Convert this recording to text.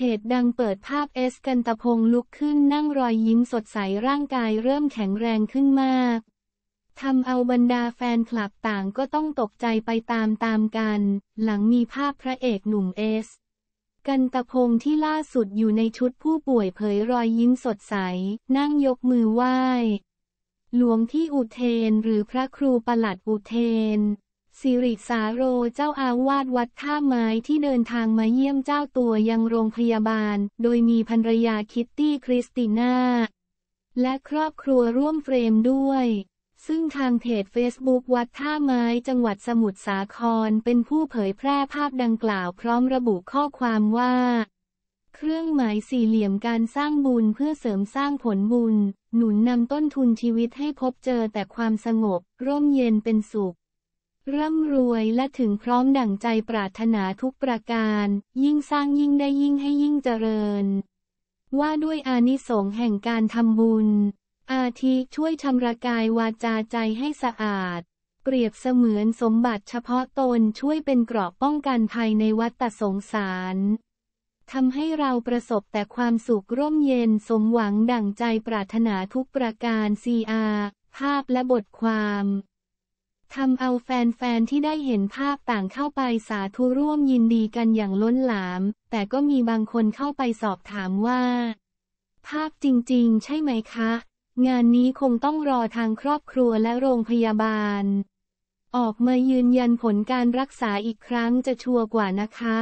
เพจดังเปิดภาพเอสกันตะพงลุกขึ้นนั่งรอยยิ้มสดใส ร่างกายเริ่มแข็งแรงขึ้นมากทำเอาบรรดาแฟนคลับต่างก็ต้องตกใจไปตามตามกัน หลังมีภาพพระเอกหนุ่มเอส กันตะพงที่ล่าสุดอยู่ในชุดผู้ป่วยเผยรอยยิ้มสดใส นั่งยกมือไหว้หลวงพี่อุเทนหรือพระครูประหลัดอุเทนสิริสาโรเจ้าอาวาสวัดท่าไม้ที่เดินทางมาเยี่ยมเจ้าตัวยังโรงพยาบาล โดยมีภรรยาคิตตี้คริสติน่า และครอบครัวร่วมเฟรมด้วย ซึ่งทางเพจเฟซบุ๊กวัดท่าไม้จังหวัดสมุทรสาครเป็นผู้เผยแพร่ภาพดังกล่าวพร้อมระบุข้อความว่า เครื่องหมายสี่เหลี่ยมการสร้างบุญเพื่อเสริมสร้างผลบุญหนุนนำต้นทุนชีวิตให้พบเจอแต่ความสงบ ร่มเย็นเป็นสุขร่ำรวยและถึงพร้อมดั่งใจปรารถนาทุกประการ ยิ่งสร้างยิ่งได้ยิ่งให้ยิ่งเจริญ ว่าด้วยอานิสงส์แห่งการทำบุญ อาทิช่วยชำระกายวาจาใจให้สะอาด เปรียบเสมือนสมบัติเฉพาะตนช่วยเป็นเกราะป้องกันภัยในวัฏสงสารทำให้เราประสบแต่ความสุขร่มเย็นสมหวังดั่งใจปรารถนาทุกประการ CR ภาพและบทความทำเอาแฟนๆที่ได้เห็นภาพต่างเข้าไปสาธุร่วมยินดีกันอย่างล้นหลาม แต่ก็มีบางคนเข้าไปสอบถามว่า ภาพจริงๆ ใช่ไหมคะ งานนี้คงต้องรอทางครอบครัวและโรงพยาบาล ออกมายืนยันผลการรักษาอีกครั้งจะชัวร์กว่านะคะ